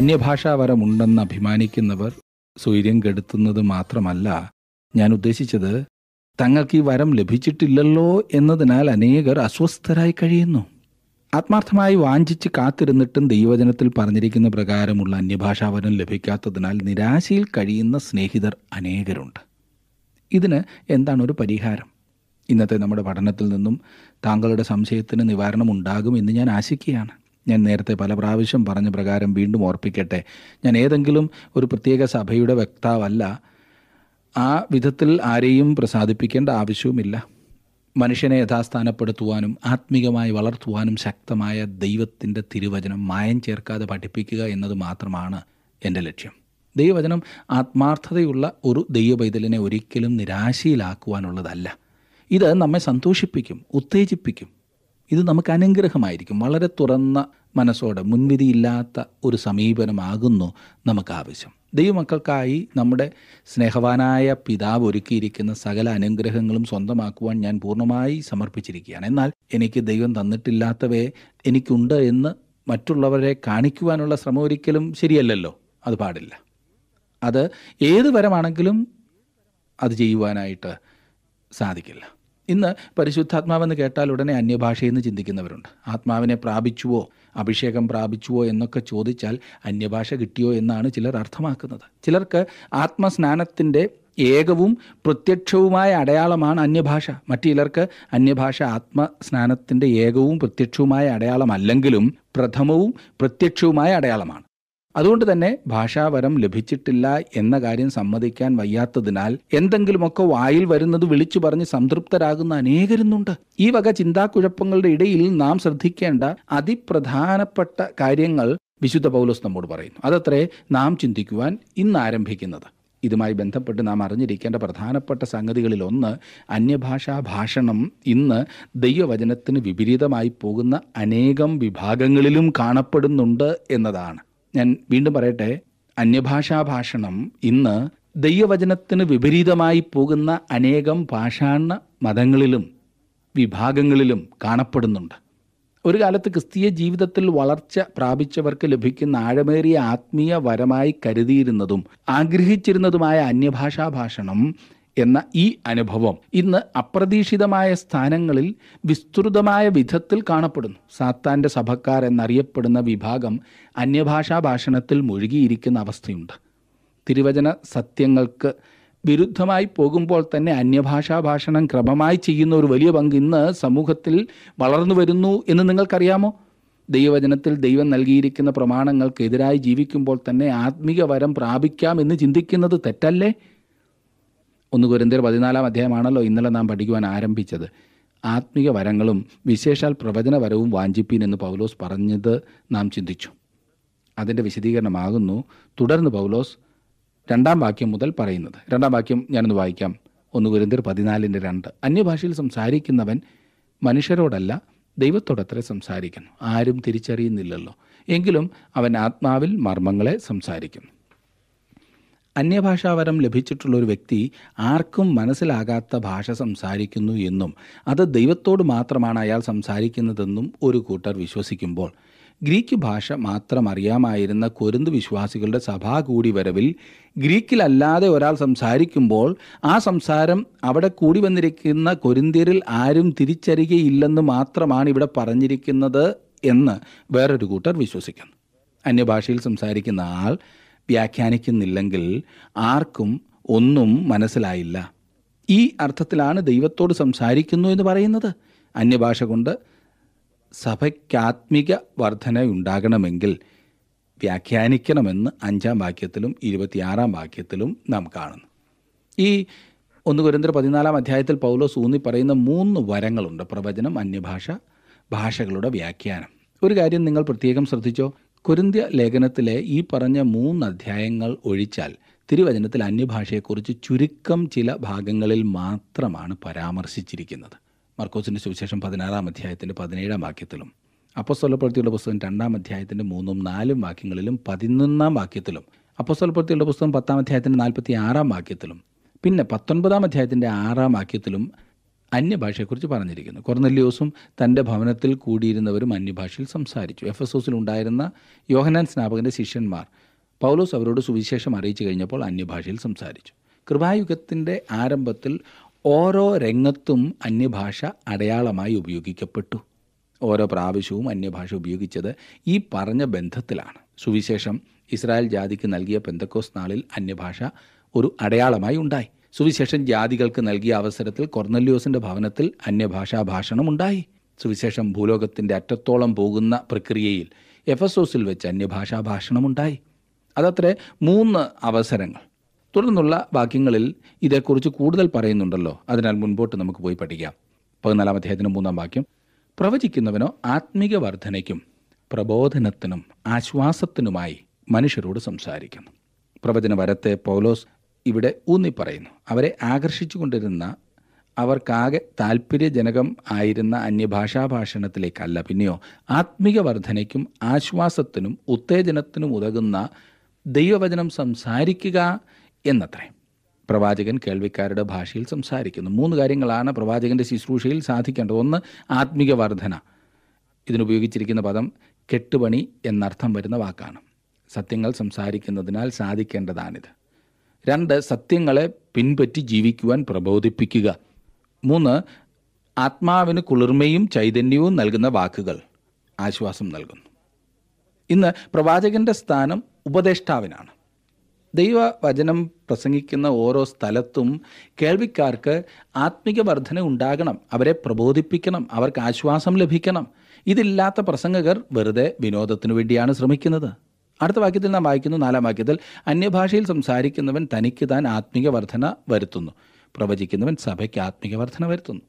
അന്യഭാഷാവരമുണ്ടെന്ന് അഭിമാനിക്കുന്നവർ സ്വൈര്യം കെടുത്തുന്നത് മാത്രമല്ല ഞാൻ ഉദ്ദേശിച്ചത് തങ്ങൾക്ക് ഈ വരം ലഭിച്ചിട്ടില്ലല്ലോ എന്നതിനാൽ അനേകർ അസ്വസ്ഥരായി കഴിയുന്നു ആത്മാർത്ഥമായി വാഞ്ചിച്ച് കാത്തിരുന്നിട്ടും ദൈവജനത്തിൽ പറഞ്ഞിരിക്കുന്ന പ്രകാരമുള്ള അന്യഭാഷാവരം ലഭിക്കാത്തതിനാൽ നിരാശയിൽ കഴിയുന്ന സ്നേഹിതർ അനേകരുണ്ട് ഇതിന് എന്താണ് ഒരു പരിഹാരം ഇന്നത്തെ നമ്മുടെ പഠനത്തിൽ നിന്നും താങ്കളുടെ സംശയത്തിന് നിവാരണമുണ്ടാകും എന്ന് ഞാൻ ആശിക്കുകയാണ് ഞാൻ നേരത്തെ പല പ്രാവശ്യം പറഞ്ഞ പ്രകാരം വീണ്ടും ഓർപ്പിക്കട്ടെ ഞാൻ ഏതെങ്കിലും ഒരു പ്രത്യേക സഭയുടെ വക്താവല്ല ആ വിധത്തിൽ ആരെയും പ്രസാദിപ്പിക്കേണ്ട ആവശ്യവുമില്ല മനുഷ്യനെ യഥാസ്ഥാനപ്പെടുത്തുവാനും ആത്മീകമായി വളർത്തുവാനും ശക്തമായ ദൈവത്തിൻ്റെ തിരുവചനം മായം ചേർക്കാതെ പഠിപ്പിക്കുക എന്നത് മാത്രമാണ് എൻ്റെ ലക്ഷ്യം ദൈവവചനം ആത്മാർത്ഥതയുള്ള ഒരു ദൈവപൈതലിനെ ഒരിക്കലും നിരാശയിലാക്കുവാനുള്ളതല്ല ഇത് നമ്മെ സന്തോഷിപ്പിക്കും ഉത്തേജിപ്പിക്കും ഇത് നമുക്ക് അനുഗ്രഹമായിരിക്കും വളരെ തുറന്ന മനസ്സോടെ മുൻവിധിയില്ലാത്ത ഒരു സമീപനമാകുന്നു നമുക്ക് ആവശ്യം ദൈവമക്കൾക്കായി നമ്മുടെ സ്നേഹവാനായ പിതാവ് ഒരുക്കിയിരിക്കുന്ന സകല അനുഗ്രഹങ്ങളും സ്വന്തമാക്കുവാൻ ഞാൻ പൂർണ്ണമായി സമർപ്പിച്ചിരിക്കുകയാണ് എന്നാൽ എനിക്ക് ദൈവം തന്നിട്ടില്ലാത്തവയെ എനിക്കുണ്ട് എന്ന് മറ്റുള്ളവരെ കാണിക്കുവാനുള്ള ശ്രമം ഒരിക്കലും ശരിയല്ലല്ലോ അത് പാടില്ല അത് ഏത് വരമാണെങ്കിലും അത് ചെയ്യുവാനായിട്ട് സാധിക്കില്ല ഇന്ന് പരിശുദ്ധാത്മാവെന്ന് കേട്ടാൽ ഉടനെ നിന്ന് ചിന്തിക്കുന്നവരുണ്ട് ആത്മാവിനെ പ്രാപിച്ചുവോ അഭിഷേകം പ്രാപിച്ചുവോ എന്നൊക്കെ ചോദിച്ചാൽ അന്യഭാഷ കിട്ടിയോ എന്നാണ് ചിലർ അർത്ഥമാക്കുന്നത് ചിലർക്ക് ആത്മസ്നാനത്തിൻ്റെ ഏകവും പ്രത്യക്ഷവുമായ അടയാളമാണ് അന്യഭാഷ മറ്റു ചിലർക്ക് അന്യഭാഷ ആത്മസ്നാനത്തിൻ്റെ ഏകവും പ്രത്യക്ഷവുമായ അടയാളമല്ലെങ്കിലും പ്രഥമവും പ്രത്യക്ഷവുമായ അടയാളമാണ് അതുകൊണ്ട് തന്നെ ഭാഷാവരം ലഭിച്ചിട്ടില്ല എന്ന കാര്യം സമ്മതിക്കാൻ വയ്യാത്തതിനാൽ എന്തെങ്കിലുമൊക്കെ വായിൽ വരുന്നത് വിളിച്ചു പറഞ്ഞ് സംതൃപ്തരാകുന്ന അനേകരുന്നുണ്ട് ഈ വക ചിന്താക്കുഴപ്പങ്ങളുടെ ഇടയിൽ നാം ശ്രദ്ധിക്കേണ്ട അതിപ്രധാനപ്പെട്ട കാര്യങ്ങൾ വിശുദ്ധ പൗലോസ് നമ്മോട് പറയുന്നു അതത്രേ നാം ചിന്തിക്കുവാൻ ഇന്ന് ആരംഭിക്കുന്നത് ഇതുമായി ബന്ധപ്പെട്ട് നാം അറിഞ്ഞിരിക്കേണ്ട പ്രധാനപ്പെട്ട സംഗതികളിൽ ഒന്ന് അന്യഭാഷാ ഭാഷണം ഇന്ന് ദൈവവചനത്തിന് വിപരീതമായി പോകുന്ന അനേകം വിഭാഗങ്ങളിലും കാണപ്പെടുന്നുണ്ട് എന്നതാണ് ഞാൻ വീണ്ടും പറയട്ടെ അന്യഭാഷാ ഭാഷണം ഇന്ന് ദൈവവചനത്തിന് വിപരീതമായി പോകുന്ന അനേകം ഭാഷാണ മതങ്ങളിലും വിഭാഗങ്ങളിലും കാണപ്പെടുന്നുണ്ട് ഒരു കാലത്ത് ക്രിസ്തീയ ജീവിതത്തിൽ വളർച്ച പ്രാപിച്ചവർക്ക് ലഭിക്കുന്ന ആഴമേറിയ ആത്മീയ വരമായി കരുതിയിരുന്നതും ആഗ്രഹിച്ചിരുന്നതുമായ അന്യഭാഷാ ഭാഷണം എന്ന ഈ അനുഭവം ഇന്ന് അപ്രതീക്ഷിതമായ സ്ഥാനങ്ങളിൽ വിസ്തൃതമായ വിധത്തിൽ കാണപ്പെടുന്നു സാത്താൻ്റെ സഭക്കാർ എന്നറിയപ്പെടുന്ന വിഭാഗം അന്യഭാഷാ ഭാഷണത്തിൽ മുഴുകിയിരിക്കുന്ന അവസ്ഥയുണ്ട് തിരുവചന സത്യങ്ങൾക്ക് വിരുദ്ധമായി പോകുമ്പോൾ തന്നെ അന്യഭാഷാ ഭാഷണം ക്രമമായി ചെയ്യുന്ന ഒരു വലിയ പങ്ക് ഇന്ന് സമൂഹത്തിൽ വളർന്നു വരുന്നു എന്ന് നിങ്ങൾക്കറിയാമോ ദൈവവചനത്തിൽ ദൈവം നൽകിയിരിക്കുന്ന പ്രമാണങ്ങൾക്ക് എതിരായി ജീവിക്കുമ്പോൾ തന്നെ ആത്മീക വരം പ്രാപിക്കാം എന്ന് ചിന്തിക്കുന്നത് തെറ്റല്ലേ ഒന്ന് കുരുന്തിർ പതിനാലാം അധ്യായമാണല്ലോ ഇന്നലെ നാം പഠിക്കുവാൻ ആരംഭിച്ചത് ആത്മീക വരങ്ങളും വിശേഷാൽ പ്രവചന വരവും വാഞ്ചിപ്പീൻ എന്ന് പൗലോസ് പറഞ്ഞത് നാം ചിന്തിച്ചു അതിൻ്റെ വിശദീകരണമാകുന്നു തുടർന്ന് പൗലോസ് രണ്ടാം വാക്യം മുതൽ പറയുന്നത് രണ്ടാം വാക്യം ഞാനൊന്ന് വായിക്കാം ഒന്ന് കുരുന്തിർ പതിനാലിൻ്റെ രണ്ട് അന്യഭാഷയിൽ സംസാരിക്കുന്നവൻ മനുഷ്യരോടല്ല ദൈവത്തോടത്രേ സംസാരിക്കുന്നു ആരും തിരിച്ചറിയുന്നില്ലല്ലോ എങ്കിലും അവൻ ആത്മാവിൽ മർമ്മങ്ങളെ സംസാരിക്കുന്നു അന്യഭാഷാവരം ലഭിച്ചിട്ടുള്ള ഒരു വ്യക്തി ആർക്കും മനസ്സിലാകാത്ത ഭാഷ സംസാരിക്കുന്നു എന്നും അത് ദൈവത്തോട് മാത്രമാണ് അയാൾ സംസാരിക്കുന്നതെന്നും ഒരു കൂട്ടർ വിശ്വസിക്കുമ്പോൾ ഗ്രീക്ക് ഭാഷ മാത്രം അറിയാമായിരുന്ന കൊരുന്ത് വിശ്വാസികളുടെ സഭാ കൂടി വരവിൽ ഗ്രീക്കിലല്ലാതെ ഒരാൾ സംസാരിക്കുമ്പോൾ ആ സംസാരം അവിടെ കൂടി വന്നിരിക്കുന്ന കൊരിന്തിയരിൽ ആരും തിരിച്ചറിയുകയില്ലെന്ന് മാത്രമാണ് ഇവിടെ പറഞ്ഞിരിക്കുന്നത് എന്ന് വേറൊരു കൂട്ടർ വിശ്വസിക്കുന്നു അന്യഭാഷയിൽ സംസാരിക്കുന്ന ആൾ വ്യാഖ്യാനിക്കുന്നില്ലെങ്കിൽ ആർക്കും ഒന്നും മനസ്സിലായില്ല ഈ അർത്ഥത്തിലാണ് ദൈവത്തോട് സംസാരിക്കുന്നു എന്ന് പറയുന്നത് അന്യഭാഷ കൊണ്ട് സഭയ്ക്കാത്മിക വർധനയുണ്ടാകണമെങ്കിൽ വ്യാഖ്യാനിക്കണമെന്ന് അഞ്ചാം വാക്യത്തിലും ഇരുപത്തിയാറാം വാക്യത്തിലും നാം കാണുന്നു ഈ ഒന്ന് കുരന്തർ പതിനാലാം അധ്യായത്തിൽ പൗലോസ് ഊന്നി പറയുന്ന മൂന്ന് വരങ്ങളുണ്ട് പ്രവചനം അന്യഭാഷ ഭാഷകളുടെ വ്യാഖ്യാനം ഒരു കാര്യം നിങ്ങൾ പ്രത്യേകം ശ്രദ്ധിച്ചോ കുരുന്ത്യ ലേഖനത്തിലെ ഈ പറഞ്ഞ മൂന്ന് അധ്യായങ്ങൾ ഒഴിച്ചാൽ തിരുവചനത്തിൽ അന്യഭാഷയെക്കുറിച്ച് ചുരുക്കം ചില ഭാഗങ്ങളിൽ മാത്രമാണ് പരാമർശിച്ചിരിക്കുന്നത് മർക്കോസിൻ്റെ സുവിശേഷം പതിനാറാം അധ്യായത്തിൻ്റെ പതിനേഴാം വാക്യത്തിലും അപ്പസ്വലപ്രവൃത്തിയുടെ പുസ്തകം രണ്ടാം അധ്യായത്തിൻ്റെ മൂന്നും നാലും വാക്യങ്ങളിലും പതിനൊന്നാം വാക്യത്തിലും അപ്പസ്വലപ്രവൃത്തിയുടെ പുസ്തകം പത്താം അധ്യായത്തിൻ്റെ നാൽപ്പത്തി ആറാം വാക്യത്തിലും പിന്നെ പത്തൊൻപതാം അധ്യായത്തിൻ്റെ ആറാം വാക്യത്തിലും അന്യഭാഷയെക്കുറിച്ച് പറഞ്ഞിരിക്കുന്നു കൊർന്നല്യോസും തൻ്റെ ഭവനത്തിൽ കൂടിയിരുന്നവരും അന്യഭാഷയിൽ സംസാരിച്ചു എഫ് എസ് ഉണ്ടായിരുന്ന യോഹനാൻ സ്നാപകൻ്റെ ശിഷ്യന്മാർ പൗലോസ് അവരോട് സുവിശേഷം അറിയിച്ചു കഴിഞ്ഞപ്പോൾ അന്യഭാഷയിൽ സംസാരിച്ചു കൃപായുഗത്തിൻ്റെ ആരംഭത്തിൽ ഓരോ രംഗത്തും അന്യഭാഷ അടയാളമായി ഉപയോഗിക്കപ്പെട്ടു ഓരോ പ്രാവശ്യവും അന്യഭാഷ ഉപയോഗിച്ചത് ഈ പറഞ്ഞ ബന്ധത്തിലാണ് സുവിശേഷം ഇസ്രായേൽ ജാതിക്ക് നൽകിയ പെന്തക്കോസ് നാളിൽ അന്യഭാഷ ഒരു അടയാളമായി ഉണ്ടായി സുവിശേഷൻ ജാതികൾക്ക് നൽകിയ അവസരത്തിൽ കൊർന്നല്യോസിൻ്റെ ഭവനത്തിൽ അന്യഭാഷാ ഭാഷണം ഉണ്ടായി സുവിശേഷം ഭൂലോകത്തിൻ്റെ അറ്റത്തോളം പോകുന്ന പ്രക്രിയയിൽ എഫസോസിൽ വെച്ച് അന്യഭാഷാ ഭാഷണമുണ്ടായി അതത്രേ മൂന്ന് അവസരങ്ങൾ തുടർന്നുള്ള വാക്യങ്ങളിൽ ഇതേക്കുറിച്ച് കൂടുതൽ പറയുന്നുണ്ടല്ലോ അതിനാൽ മുൻപോട്ട് നമുക്ക് പോയി പഠിക്കാം പതിനാലാം അധ്യായത്തിൻ്റെ മൂന്നാം വാക്യം പ്രവചിക്കുന്നവനോ ആത്മീക വർധനയ്ക്കും പ്രബോധനത്തിനും ആശ്വാസത്തിനുമായി മനുഷ്യരോട് സംസാരിക്കുന്നു പ്രവചന വരത്തെ പൗലോസ് ഇവിടെ ഊന്നിപ്പറയുന്നു അവരെ ആകർഷിച്ചു കൊണ്ടിരുന്ന അവർക്കാകെ താല്പര്യജനകം ആയിരുന്ന അന്യഭാഷാ ഭാഷണത്തിലേക്കല്ല പിന്നെയോ ആത്മീക വർധനയ്ക്കും ആശ്വാസത്തിനും ഉത്തേജനത്തിനും ഉതകുന്ന ദൈവവചനം സംസാരിക്കുക എന്നത്രേ പ്രവാചകൻ കേൾവിക്കാരുടെ ഭാഷയിൽ സംസാരിക്കുന്നു മൂന്ന് കാര്യങ്ങളാണ് പ്രവാചകൻ്റെ ശുശ്രൂഷയിൽ സാധിക്കേണ്ടത് ഒന്ന് ആത്മീക വർധന ഇതിനുപയോഗിച്ചിരിക്കുന്ന പദം കെട്ടുപണി എന്നർത്ഥം വരുന്ന വാക്കാണ് സത്യങ്ങൾ സംസാരിക്കുന്നതിനാൽ സാധിക്കേണ്ടതാണിത് രണ്ട് സത്യങ്ങളെ പിൻപറ്റി ജീവിക്കുവാൻ പ്രബോധിപ്പിക്കുക മൂന്ന് ആത്മാവിന് കുളിർമയും ചൈതന്യവും നൽകുന്ന വാക്കുകൾ ആശ്വാസം നൽകുന്നു ഇന്ന് പ്രവാചകൻ്റെ സ്ഥാനം ഉപദേഷ്ടാവിനാണ് ദൈവവചനം പ്രസംഗിക്കുന്ന ഓരോ സ്ഥലത്തും കേൾവിക്കാർക്ക് ആത്മിക വർധന ഉണ്ടാകണം അവരെ പ്രബോധിപ്പിക്കണം അവർക്ക് ആശ്വാസം ലഭിക്കണം ഇതില്ലാത്ത പ്രസംഗകർ വെറുതെ വിനോദത്തിനു വേണ്ടിയാണ് ശ്രമിക്കുന്നത് അടുത്ത വാക്യത്തിൽ നാം വായിക്കുന്നു നാലാം വാക്യത്തിൽ അന്യഭാഷയിൽ സംസാരിക്കുന്നവൻ തനിക്ക് താൻ ആത്മീക വർധന വരുത്തുന്നു പ്രവചിക്കുന്നവൻ സഭയ്ക്ക് ആത്മീക വർധന വരുത്തുന്നു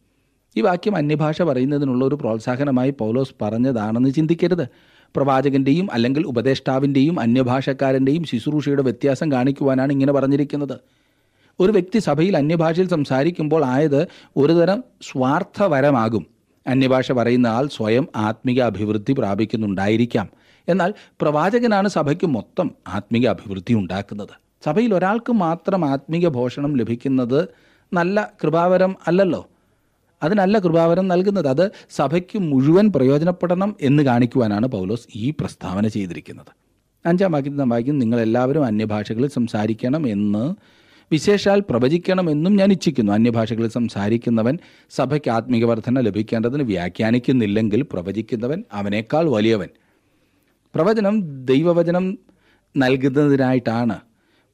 ഈ വാക്യം അന്യഭാഷ പറയുന്നതിനുള്ള ഒരു പ്രോത്സാഹനമായി പൗലോസ് പറഞ്ഞതാണെന്ന് ചിന്തിക്കരുത് പ്രവാചകൻ്റെയും അല്ലെങ്കിൽ ഉപദേഷ്ടാവിൻ്റെയും അന്യഭാഷക്കാരൻ്റെയും ശുശ്രൂഷയുടെ വ്യത്യാസം കാണിക്കുവാനാണ് ഇങ്ങനെ പറഞ്ഞിരിക്കുന്നത് ഒരു വ്യക്തി സഭയിൽ അന്യഭാഷയിൽ സംസാരിക്കുമ്പോൾ ആയത് ഒരുതരം സ്വാർത്ഥപരമാകും അന്യഭാഷ പറയുന്ന ആൾ സ്വയം ആത്മിക അഭിവൃദ്ധി പ്രാപിക്കുന്നുണ്ടായിരിക്കാം എന്നാൽ പ്രവാചകനാണ് സഭയ്ക്ക് മൊത്തം ആത്മീയ അഭിവൃദ്ധി ഉണ്ടാക്കുന്നത് സഭയിൽ ഒരാൾക്ക് മാത്രം ആത്മീയ ഭോഷണം ലഭിക്കുന്നത് നല്ല കൃപാവരം അല്ലല്ലോ അതിനല്ല കൃപാവരം നൽകുന്നത് അത് സഭയ്ക്ക് മുഴുവൻ പ്രയോജനപ്പെടണം എന്ന് കാണിക്കുവാനാണ് പൗലോസ് ഈ പ്രസ്താവന ചെയ്തിരിക്കുന്നത് അഞ്ചാം വാക്യത്തിൽ നാം വായിക്കും നിങ്ങളെല്ലാവരും അന്യഭാഷകളിൽ സംസാരിക്കണം എന്ന് വിശേഷാൽ പ്രവചിക്കണം എന്നും ഞാൻ ഇച്ഛിക്കുന്നു അന്യഭാഷകളിൽ സംസാരിക്കുന്നവൻ സഭയ്ക്ക് ആത്മീയവർദ്ധന ലഭിക്കേണ്ടതിന് വ്യാഖ്യാനിക്കുന്നില്ലെങ്കിൽ പ്രവചിക്കുന്നവൻ അവനേക്കാൾ വലിയവൻ പ്രവചനം ദൈവവചനം നൽകുന്നതിനായിട്ടാണ്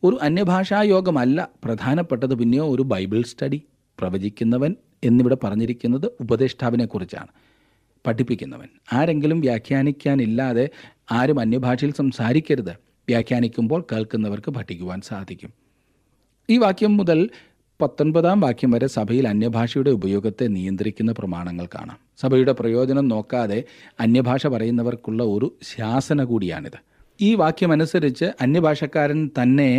ഒരു അന്യഭാഷായോഗമല്ല പ്രധാനപ്പെട്ടത് പിന്നെയോ ഒരു ബൈബിൾ സ്റ്റഡി പ്രവചിക്കുന്നവൻ എന്നിവിടെ പറഞ്ഞിരിക്കുന്നത് ഉപദേഷ്ടാവിനെക്കുറിച്ചാണ് പഠിപ്പിക്കുന്നവൻ ആരെങ്കിലും വ്യാഖ്യാനിക്കാനില്ലാതെ ആരും അന്യഭാഷയിൽ സംസാരിക്കരുത് വ്യാഖ്യാനിക്കുമ്പോൾ കേൾക്കുന്നവർക്ക് പഠിക്കുവാൻ സാധിക്കും ഈ വാക്യം മുതൽ പത്തൊൻപതാം വാക്യം വരെ സഭയിൽ അന്യഭാഷയുടെ ഉപയോഗത്തെ നിയന്ത്രിക്കുന്ന പ്രമാണങ്ങൾ കാണാം സഭയുടെ പ്രയോജനം നോക്കാതെ അന്യഭാഷ പറയുന്നവർക്കുള്ള ഒരു ശാസന കൂടിയാണിത് ഈ വാക്യമനുസരിച്ച് അന്യഭാഷക്കാരൻ തന്നെ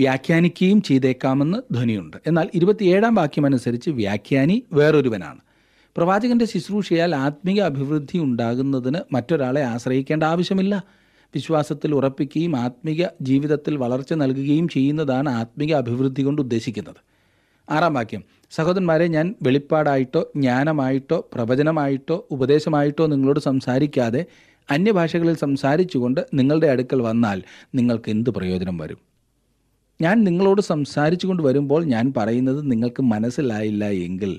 വ്യാഖ്യാനിക്കുകയും ചെയ്തേക്കാമെന്ന് ധ്വനിയുണ്ട് എന്നാൽ ഇരുപത്തിയേഴാം വാക്യമനുസരിച്ച് വ്യാഖ്യാനി വേറൊരുവനാണ് പ്രവാചകന്റെ ശുശ്രൂഷയാൽ ആത്മീയ അഭിവൃദ്ധി ഉണ്ടാകുന്നതിന് മറ്റൊരാളെ ആശ്രയിക്കേണ്ട ആവശ്യമില്ല വിശ്വാസത്തിൽ ഉറപ്പിക്കുകയും ആത്മീയ ജീവിതത്തിൽ വളർച്ച നൽകുകയും ചെയ്യുന്നതാണ് ആത്മീയ അഭിവൃദ്ധി കൊണ്ട് ഉദ്ദേശിക്കുന്നത് ആറാം വാക്യം സഹോദരന്മാരെ ഞാൻ വെളിപ്പാടായിട്ടോ ജ്ഞാനമായിട്ടോ പ്രവചനമായിട്ടോ ഉപദേശമായിട്ടോ നിങ്ങളോട് സംസാരിക്കാതെ അന്യഭാഷകളിൽ സംസാരിച്ചുകൊണ്ട് നിങ്ങളുടെ അടുക്കൽ വന്നാൽ നിങ്ങൾക്ക് എന്ത് പ്രയോജനം വരും ഞാൻ നിങ്ങളോട് സംസാരിച്ചുകൊണ്ട് വരുമ്പോൾ ഞാൻ പറയുന്നത് നിങ്ങൾക്ക് മനസ്സിലായില്ല എങ്കിൽ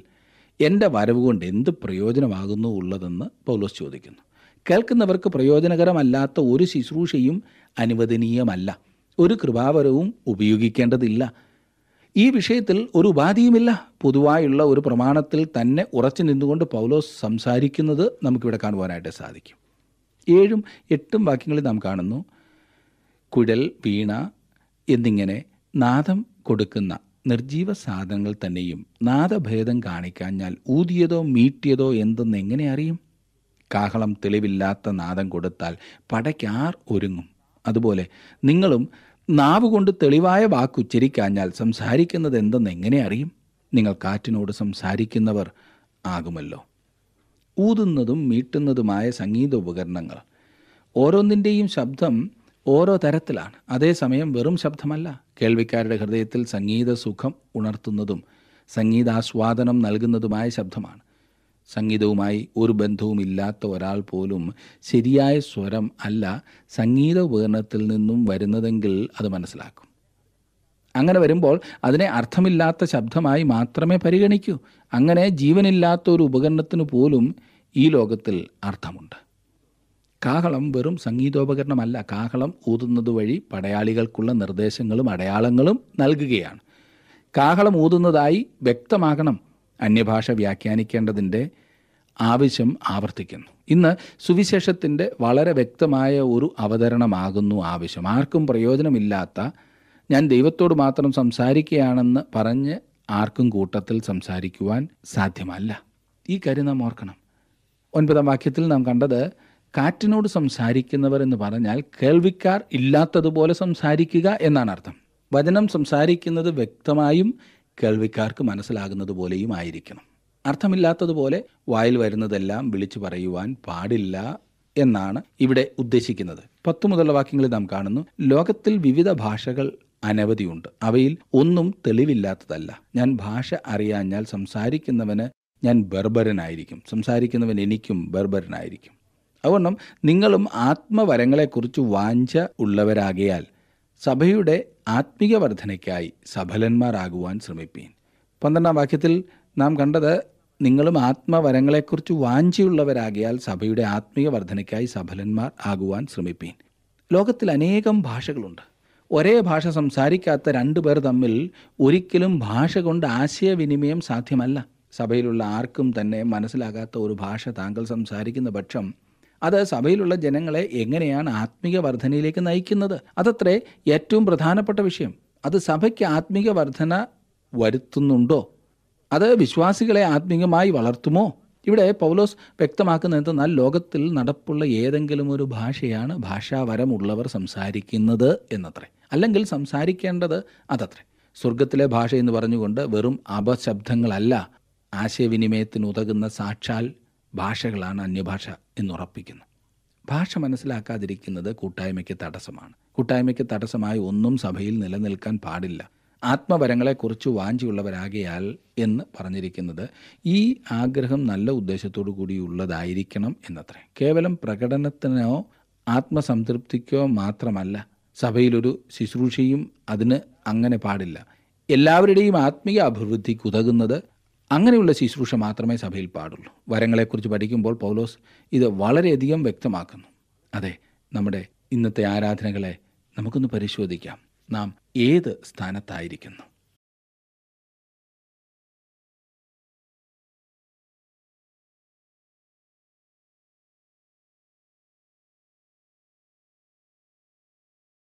എൻ്റെ വരവ് കൊണ്ട് എന്ത് പ്രയോജനമാകുന്നു ഉള്ളതെന്ന് പൗലോസ് ചോദിക്കുന്നു കേൾക്കുന്നവർക്ക് പ്രയോജനകരമല്ലാത്ത ഒരു ശുശ്രൂഷയും അനുവദനീയമല്ല ഒരു കൃപാവരവും ഉപയോഗിക്കേണ്ടതില്ല ഈ വിഷയത്തിൽ ഒരു ഉപാധിയുമില്ല പൊതുവായുള്ള ഒരു പ്രമാണത്തിൽ തന്നെ ഉറച്ചു നിന്നുകൊണ്ട് പൗലോസ് സംസാരിക്കുന്നത് നമുക്കിവിടെ കാണുവാനായിട്ട് സാധിക്കും ഏഴും എട്ടും വാക്യങ്ങളിൽ നാം കാണുന്നു കുഴൽ വീണ എന്നിങ്ങനെ നാദം കൊടുക്കുന്ന നിർജീവ സാധനങ്ങൾ തന്നെയും നാദഭേദം ഞാൻ ഊതിയതോ മീട്ടിയതോ എന്തെന്ന് എങ്ങനെ അറിയും കാഹളം തെളിവില്ലാത്ത നാദം കൊടുത്താൽ പടയ്ക്കാർ ഒരുങ്ങും അതുപോലെ നിങ്ങളും നാവ് കൊണ്ട് തെളിവായ വാക്കുച്ചരിക്കാഞ്ഞാൽ സംസാരിക്കുന്നത് എന്തെന്ന് എങ്ങനെ അറിയും നിങ്ങൾ കാറ്റിനോട് സംസാരിക്കുന്നവർ ആകുമല്ലോ ഊതുന്നതും മീട്ടുന്നതുമായ സംഗീത ഉപകരണങ്ങൾ ഓരോന്നിൻ്റെയും ശബ്ദം ഓരോ തരത്തിലാണ് അതേസമയം വെറും ശബ്ദമല്ല കേൾവിക്കാരുടെ ഹൃദയത്തിൽ സംഗീത സുഖം ഉണർത്തുന്നതും സംഗീതാസ്വാദനം നൽകുന്നതുമായ ശബ്ദമാണ് സംഗീതവുമായി ഒരു ബന്ധവുമില്ലാത്ത ഒരാൾ പോലും ശരിയായ സ്വരം അല്ല സംഗീത ഉപകരണത്തിൽ നിന്നും വരുന്നതെങ്കിൽ അത് മനസ്സിലാക്കും അങ്ങനെ വരുമ്പോൾ അതിനെ അർത്ഥമില്ലാത്ത ശബ്ദമായി മാത്രമേ പരിഗണിക്കൂ അങ്ങനെ ജീവനില്ലാത്ത ഒരു ഉപകരണത്തിന് പോലും ഈ ലോകത്തിൽ അർത്ഥമുണ്ട് കാഹളം വെറും സംഗീതോപകരണമല്ല കാഹളം ഊതുന്നത് വഴി പടയാളികൾക്കുള്ള നിർദ്ദേശങ്ങളും അടയാളങ്ങളും നൽകുകയാണ് കാഹളം ഊതുന്നതായി വ്യക്തമാകണം അന്യഭാഷ വ്യാഖ്യാനിക്കേണ്ടതിൻ്റെ ആവശ്യം ആവർത്തിക്കുന്നു ഇന്ന് സുവിശേഷത്തിൻ്റെ വളരെ വ്യക്തമായ ഒരു അവതരണമാകുന്നു ആവശ്യം ആർക്കും പ്രയോജനമില്ലാത്ത ഞാൻ ദൈവത്തോട് മാത്രം സംസാരിക്കുകയാണെന്ന് പറഞ്ഞ് ആർക്കും കൂട്ടത്തിൽ സംസാരിക്കുവാൻ സാധ്യമല്ല ഈ കാര്യം നാം ഓർക്കണം ഒൻപതാം വാക്യത്തിൽ നാം കണ്ടത് കാറ്റിനോട് സംസാരിക്കുന്നവർ എന്ന് പറഞ്ഞാൽ കേൾവിക്കാർ ഇല്ലാത്തതുപോലെ സംസാരിക്കുക എന്നാണ് അർത്ഥം വചനം സംസാരിക്കുന്നത് വ്യക്തമായും കേൾവിക്കാർക്ക് മനസ്സിലാകുന്നത് പോലെയും ആയിരിക്കണം അർത്ഥമില്ലാത്തതുപോലെ വായിൽ വരുന്നതെല്ലാം വിളിച്ചു പറയുവാൻ പാടില്ല എന്നാണ് ഇവിടെ ഉദ്ദേശിക്കുന്നത് പത്തു മുതലുള്ള വാക്യങ്ങളിൽ നാം കാണുന്നു ലോകത്തിൽ വിവിധ ഭാഷകൾ അനവധിയുണ്ട് അവയിൽ ഒന്നും തെളിവില്ലാത്തതല്ല ഞാൻ ഭാഷ അറിയാഞ്ഞാൽ സംസാരിക്കുന്നവന് ഞാൻ ബർബരനായിരിക്കും സംസാരിക്കുന്നവൻ എനിക്കും ബർബരനായിരിക്കും അതുകൊണ്ടും നിങ്ങളും ആത്മവരങ്ങളെക്കുറിച്ച് വാഞ്ച ഉള്ളവരാകയാൽ സഭയുടെ ആത്മീക വർധനയ്ക്കായി സഫലന്മാരാകുവാൻ ശ്രമിപ്പീൻ പന്ത്രണ്ടാം വാക്യത്തിൽ നാം കണ്ടത് നിങ്ങളും ആത്മവരങ്ങളെക്കുറിച്ച് വാഞ്ചിയുള്ളവരാകിയാൽ സഭയുടെ ആത്മീയ വർധനയ്ക്കായി സഫലന്മാർ ആകുവാൻ ശ്രമിപ്പീൻ ലോകത്തിൽ അനേകം ഭാഷകളുണ്ട് ഒരേ ഭാഷ സംസാരിക്കാത്ത രണ്ടു പേർ തമ്മിൽ ഒരിക്കലും ഭാഷ കൊണ്ട് ആശയവിനിമയം സാധ്യമല്ല സഭയിലുള്ള ആർക്കും തന്നെ മനസ്സിലാകാത്ത ഒരു ഭാഷ താങ്കൾ സംസാരിക്കുന്ന പക്ഷം അത് സഭയിലുള്ള ജനങ്ങളെ എങ്ങനെയാണ് ആത്മീക വർധനയിലേക്ക് നയിക്കുന്നത് അതത്രേ ഏറ്റവും പ്രധാനപ്പെട്ട വിഷയം അത് സഭയ്ക്ക് ആത്മീക വർധന വരുത്തുന്നുണ്ടോ അത് വിശ്വാസികളെ ആത്മീകമായി വളർത്തുമോ ഇവിടെ പൗലോസ് വ്യക്തമാക്കുന്നത് എന്തെന്നാൽ ലോകത്തിൽ നടപ്പുള്ള ഏതെങ്കിലും ഒരു ഭാഷയാണ് ഭാഷാവരമുള്ളവർ സംസാരിക്കുന്നത് എന്നത്രേ അല്ലെങ്കിൽ സംസാരിക്കേണ്ടത് അതത്രേ സ്വർഗത്തിലെ ഭാഷ എന്ന് പറഞ്ഞുകൊണ്ട് വെറും അപശബ്ദങ്ങളല്ല ആശയവിനിമയത്തിന് സാക്ഷാൽ ഭാഷകളാണ് അന്യഭാഷ എന്നുറപ്പിക്കുന്നു ഭാഷ മനസ്സിലാക്കാതിരിക്കുന്നത് കൂട്ടായ്മയ്ക്ക് തടസ്സമാണ് കൂട്ടായ്മയ്ക്ക് തടസ്സമായി ഒന്നും സഭയിൽ നിലനിൽക്കാൻ പാടില്ല ആത്മപരങ്ങളെക്കുറിച്ച് വാഞ്ചിയുള്ളവരാകയാൽ എന്ന് പറഞ്ഞിരിക്കുന്നത് ഈ ആഗ്രഹം നല്ല ഉദ്ദേശത്തോടു കൂടിയുള്ളതായിരിക്കണം എന്നത്രേ കേവലം പ്രകടനത്തിനോ ആത്മസംതൃപ്തിക്കോ മാത്രമല്ല സഭയിലൊരു ശുശ്രൂഷയും അതിന് അങ്ങനെ പാടില്ല എല്ലാവരുടെയും ആത്മീയ അഭിവൃദ്ധിക്കുതകുന്നത് അങ്ങനെയുള്ള ശുശ്രൂഷ മാത്രമേ സഭയിൽ പാടുള്ളൂ വരങ്ങളെക്കുറിച്ച് പഠിക്കുമ്പോൾ പൗലോസ് ഇത് വളരെയധികം വ്യക്തമാക്കുന്നു അതെ നമ്മുടെ ഇന്നത്തെ ആരാധനകളെ നമുക്കൊന്ന് പരിശോധിക്കാം നാം ഏത് സ്ഥാനത്തായിരിക്കുന്നു